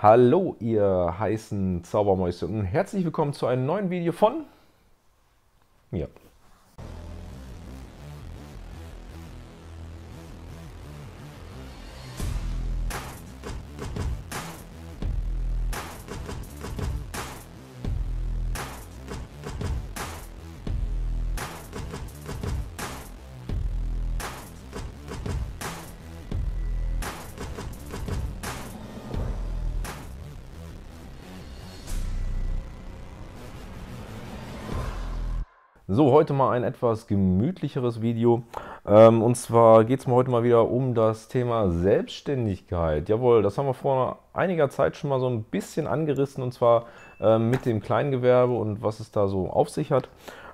Hallo, ihr heißen Zaubermäuse und herzlich willkommen zu einem neuen Video von mir. So, heute mal ein etwas gemütlicheres Video. Ähm, und zwar geht es mir heute mal wieder um das Thema Selbstständigkeit. Jawohl, das haben wir vor einiger Zeit schon mal so ein bisschen angerissen und zwar ähm, mit dem Kleingewerbe und was es da so auf sich hat.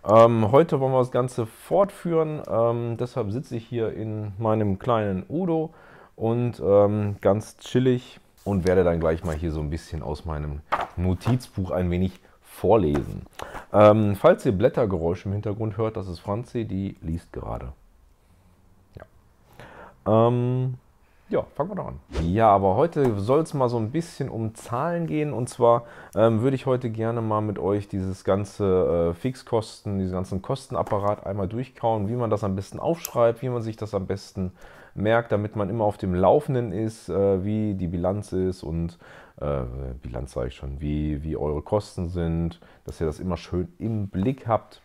Ähm, heute wollen wir das Ganze fortführen. deshalb sitze ich hier in meinem kleinen Udo und ganz chillig und werde dann gleich mal hier so ein bisschen aus meinem Notizbuch ein wenig vorlesen. Ähm, falls ihr Blättergeräusche im Hintergrund hört, das ist Franzi, die liest gerade. Ja. Ähm, ja, fangen wir doch an. Ja, aber heute soll es mal so ein bisschen um Zahlen gehen. Und zwar ähm, würde ich heute gerne mal mit euch dieses ganze äh, Fixkosten, diesen ganzen Kostenapparat einmal durchkauen, wie man das am besten aufschreibt, wie man sich das am besten merkt, damit man immer auf dem Laufenden ist, äh, wie die Bilanz ist und äh, Bilanz sage ich schon, wie, wie eure Kosten sind, dass ihr das immer schön im Blick habt.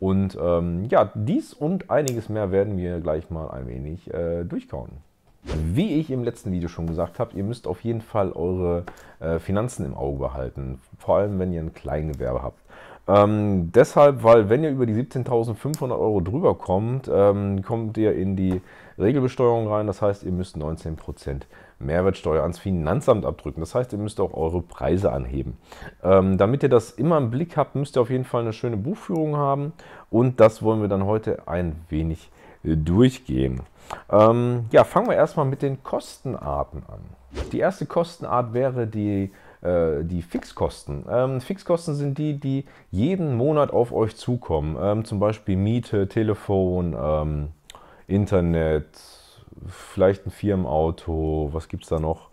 Und ähm, ja, dies und einiges mehr werden wir gleich mal ein wenig äh, durchkauen. Wie ich im letzten Video schon gesagt habe, ihr müsst auf jeden Fall eure äh, Finanzen im Auge behalten. Vor allem, wenn ihr ein Kleingewerbe habt. Ähm, deshalb, weil wenn ihr über die 17.500 Euro drüber kommt, ähm, kommt ihr in die Regelbesteuerung rein. Das heißt, ihr müsst 19% Mehrwertsteuer ans Finanzamt abdrücken. Das heißt, ihr müsst auch eure Preise anheben. Ähm, damit ihr das immer im Blick habt, müsst ihr auf jeden Fall eine schöne Buchführung haben. Und das wollen wir dann heute ein wenig äh, durchgehen. Ähm, ja, fangen wir erstmal mit den Kostenarten an. Die erste Kostenart wäre die, äh, die Fixkosten. Ähm, Fixkosten sind die, die jeden Monat auf euch zukommen. Ähm, zum Beispiel Miete, Telefon, ähm, Internet, vielleicht ein Firmenauto, was gibt es da noch?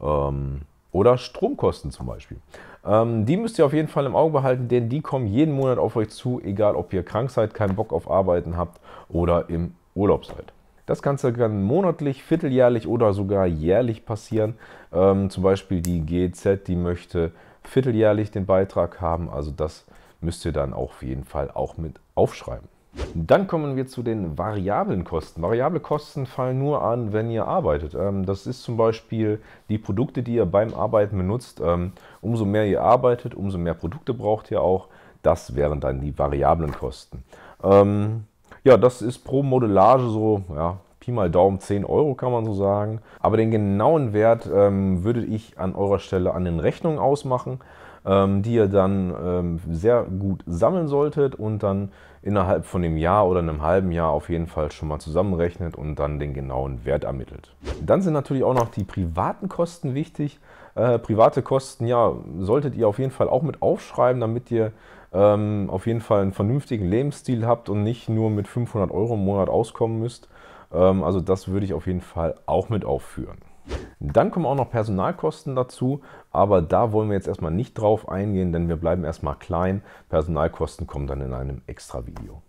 Ähm, oder Stromkosten zum Beispiel. Ähm, die müsst ihr auf jeden Fall im Auge behalten, denn die kommen jeden Monat auf euch zu, egal ob ihr krank seid, keinen Bock auf Arbeiten habt oder im Urlaub seid. Das Ganze kann monatlich, vierteljährlich oder sogar jährlich passieren. Ähm, zum Beispiel die GEZ, die möchte vierteljährlich den Beitrag haben. Also das müsst ihr dann auch auf jeden Fall auch mit aufschreiben. Dann kommen wir zu den variablen Kosten. Variable Kosten fallen nur an, wenn ihr arbeitet. Ähm, das ist zum Beispiel die Produkte, die ihr beim Arbeiten benutzt. Ähm, umso mehr ihr arbeitet, umso mehr Produkte braucht ihr auch. Das wären dann die variablen Kosten. Ähm, ja, das ist pro Modellage so, ja, Pi mal Daumen 10 Euro kann man so sagen. Aber den genauen Wert ähm, würde ich an eurer Stelle an den Rechnungen ausmachen, ähm, die ihr dann ähm, sehr gut sammeln solltet und dann innerhalb von einem Jahr oder einem halben Jahr auf jeden Fall schon mal zusammenrechnet und dann den genauen Wert ermittelt. Dann sind natürlich auch noch die privaten Kosten wichtig. Äh, private Kosten, ja, solltet ihr auf jeden Fall auch mit aufschreiben, damit ihr ähm, auf jeden Fall einen vernünftigen Lebensstil habt und nicht nur mit 500 Euro im Monat auskommen müsst. Ähm, also das würde ich auf jeden Fall auch mit aufführen. Dann kommen auch noch Personalkosten dazu, aber da wollen wir jetzt erstmal nicht drauf eingehen, denn wir bleiben erstmal klein. Personalkosten kommen dann in einem extra Video.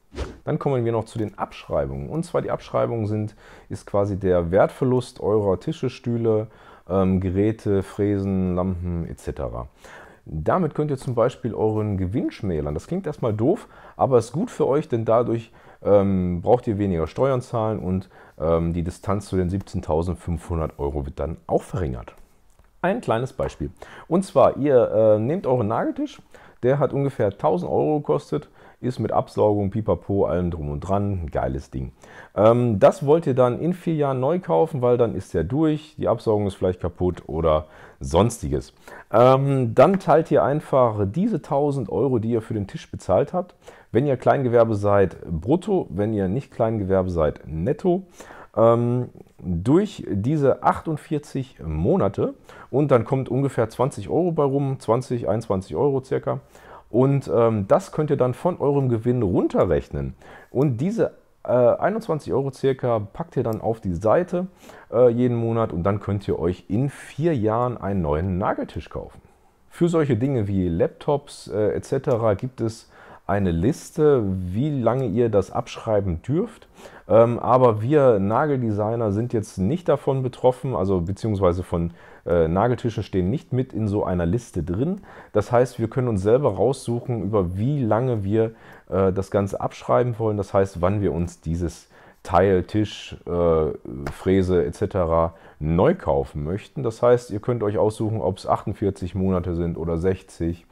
Dann kommen wir noch zu den Abschreibungen. Und zwar die Abschreibungen sind, ist quasi der Wertverlust eurer Tische, Stühle, ähm, Geräte, Fräsen, Lampen etc. Damit könnt ihr zum Beispiel euren Gewinn schmälern. Das klingt erstmal doof, aber ist gut für euch, denn dadurch ähm, braucht ihr weniger Steuern zahlen und ähm, die Distanz zu den 17.500 Euro wird dann auch verringert. Ein kleines Beispiel. Und zwar, ihr äh, nehmt euren Nageltisch, der hat ungefähr 1000 Euro gekostet ist mit Absaugung, Pipapo, allem drum und dran. Ein geiles Ding. Ähm, das wollt ihr dann in vier Jahren neu kaufen, weil dann ist der durch. Die Absaugung ist vielleicht kaputt oder sonstiges. Ähm, dann teilt ihr einfach diese 1000 Euro, die ihr für den Tisch bezahlt habt. Wenn ihr Kleingewerbe seid, brutto. Wenn ihr nicht Kleingewerbe seid, netto ähm, durch diese 48 Monate und dann kommt ungefähr 20 Euro bei rum, 20, 21 Euro circa. Und ähm, das könnt ihr dann von eurem Gewinn runterrechnen. Und diese äh, 21 Euro circa packt ihr dann auf die Seite äh, jeden Monat und dann könnt ihr euch in vier Jahren einen neuen Nageltisch kaufen. Für solche Dinge wie Laptops äh, etc. gibt es eine Liste, wie lange ihr das abschreiben dürft. Ähm, aber wir Nageldesigner sind jetzt nicht davon betroffen, also beziehungsweise von äh, Nageltischen stehen nicht mit in so einer Liste drin. Das heißt, wir können uns selber raussuchen, über wie lange wir äh, das Ganze abschreiben wollen. Das heißt, wann wir uns dieses Teil, Tisch, äh, Fräse etc. neu kaufen möchten. Das heißt, ihr könnt euch aussuchen, ob es 48 Monate sind oder 60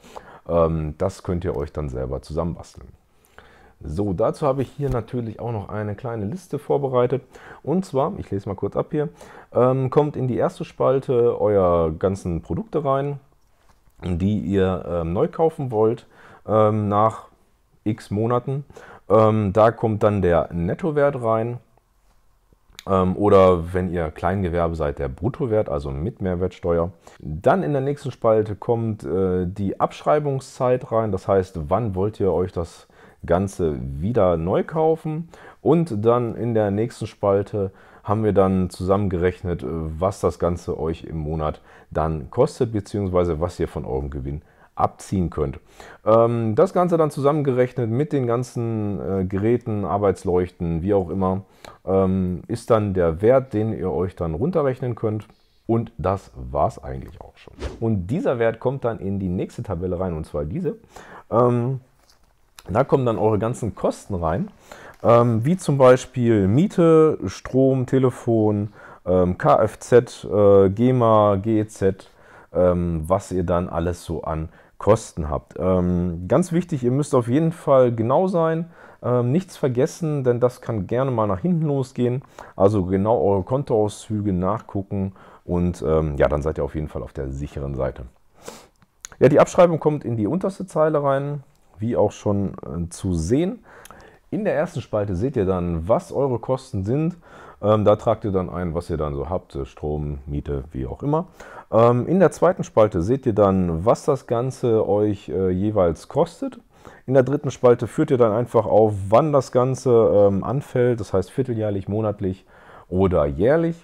ähm, das könnt ihr euch dann selber zusammenbasteln. So, dazu habe ich hier natürlich auch noch eine kleine Liste vorbereitet. Und zwar, ich lese mal kurz ab hier, ähm, kommt in die erste Spalte euer ganzen Produkte rein, die ihr ähm, neu kaufen wollt nach x Monaten. da kommt dann der Nettowert rein ähm, oder wenn ihr Kleingewerbe seid, der Bruttowert, also mit Mehrwertsteuer. Dann in der nächsten Spalte kommt äh, die Abschreibungszeit rein, das heißt, wann wollt ihr euch das Ganze wieder neu kaufen. Und dann in der nächsten Spalte haben wir dann zusammengerechnet, äh, was das Ganze euch im Monat dann kostet, beziehungsweise was ihr von eurem Gewinn abziehen könnt. Ähm, das Ganze dann zusammengerechnet mit den ganzen äh, Geräten, Arbeitsleuchten, wie auch immer, ähm, ist dann der Wert, den ihr euch dann runterrechnen könnt. Und das war es eigentlich auch schon. Und dieser Wert kommt dann in die nächste Tabelle rein, und zwar diese. Ähm, da kommen dann eure ganzen Kosten rein, ähm, wie zum Beispiel Miete, Strom, Telefon, ähm, Kfz, äh, GEMA, GEZ, ähm, was ihr dann alles so an Kosten habt. Ähm, ganz wichtig, ihr müsst auf jeden Fall genau sein, ähm, nichts vergessen, denn das kann gerne mal nach hinten losgehen. Also genau eure Kontoauszüge nachgucken und ähm, ja, dann seid ihr auf jeden Fall auf der sicheren Seite. Ja, die Abschreibung kommt in die unterste Zeile rein, wie auch schon äh, zu sehen. In der ersten Spalte seht ihr dann, was eure Kosten sind ähm, da tragt ihr dann ein, was ihr dann so habt, äh, Strom, Miete, wie auch immer. Ähm, in der zweiten Spalte seht ihr dann, was das Ganze euch äh, jeweils kostet. In der dritten Spalte führt ihr dann einfach auf, wann das Ganze ähm, anfällt, das heißt vierteljährlich, monatlich oder jährlich.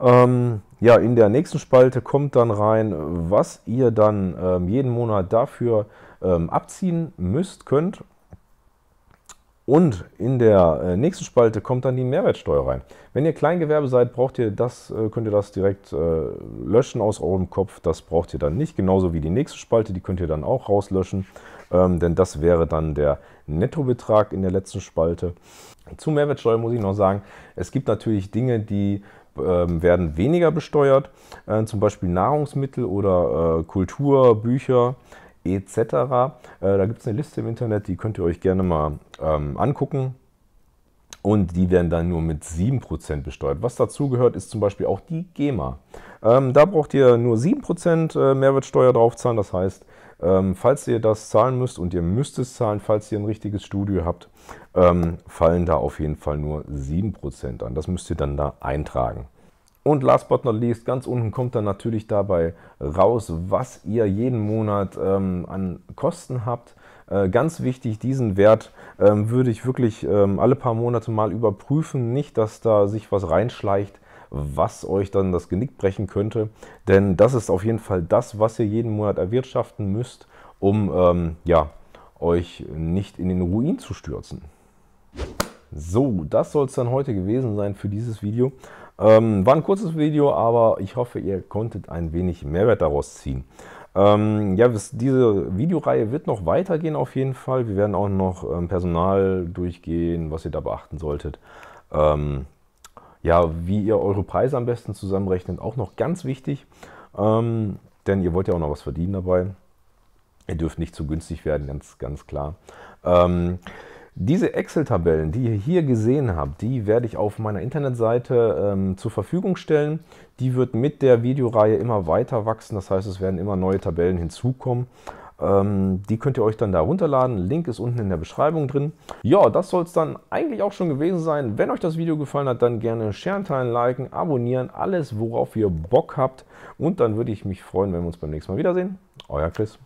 Ähm, ja, in der nächsten Spalte kommt dann rein, was ihr dann ähm, jeden Monat dafür ähm, abziehen müsst, könnt und in der äh, nächsten Spalte kommt dann die Mehrwertsteuer rein. Wenn ihr Kleingewerbe seid, braucht ihr das, äh, könnt ihr das direkt äh, löschen aus eurem Kopf. Das braucht ihr dann nicht. Genauso wie die nächste Spalte, die könnt ihr dann auch rauslöschen. Ähm, denn das wäre dann der Nettobetrag in der letzten Spalte. Zu Mehrwertsteuer muss ich noch sagen, es gibt natürlich Dinge, die ähm, werden weniger besteuert, zum Beispiel Nahrungsmittel oder Kultur, Bücher etc. Äh, da gibt es eine Liste im Internet, die könnt ihr euch gerne mal ähm, angucken. Und die werden dann nur mit 7% besteuert. Was dazugehört, ist zum Beispiel auch die GEMA. Ähm, da braucht ihr nur 7% äh, Mehrwertsteuer drauf zahlen. Das heißt, ähm, falls ihr das zahlen müsst und ihr müsst es zahlen, falls ihr ein richtiges Studio habt, ähm, fallen da auf jeden Fall nur 7% an. Das müsst ihr dann da eintragen. Und last but not least, ganz unten kommt dann natürlich dabei raus, was ihr jeden Monat ähm, an Kosten habt. Äh, ganz wichtig, diesen Wert ähm, würde ich wirklich ähm, alle paar Monate mal überprüfen. Nicht, dass da sich was reinschleicht, was euch dann das Genick brechen könnte. Denn das ist auf jeden Fall das, was ihr jeden Monat erwirtschaften müsst, um ähm, ja, euch nicht in den Ruin zu stürzen. So, das soll es dann heute gewesen sein für dieses Video. Ähm, war ein kurzes Video, aber ich hoffe, ihr konntet ein wenig Mehrwert daraus ziehen. Ähm, ja, diese Videoreihe wird noch weitergehen auf jeden Fall. Wir werden auch noch ähm, Personal durchgehen, was ihr da beachten solltet. Ähm, ja, wie ihr eure Preise am besten zusammenrechnet, auch noch ganz wichtig. Ähm, denn ihr wollt ja auch noch was verdienen dabei. Ihr dürft nicht zu günstig werden, ganz, ganz klar. Ähm, diese Excel-Tabellen, die ihr hier gesehen habt, die werde ich auf meiner Internetseite ähm, zur Verfügung stellen. Die wird mit der Videoreihe immer weiter wachsen, das heißt, es werden immer neue Tabellen hinzukommen. Ähm, die könnt ihr euch dann da runterladen. Link ist unten in der Beschreibung drin. Ja, das soll es dann eigentlich auch schon gewesen sein. Wenn euch das Video gefallen hat, dann gerne share, teilen, liken, abonnieren, alles, worauf ihr Bock habt. Und dann würde ich mich freuen, wenn wir uns beim nächsten Mal wiedersehen. Euer Chris.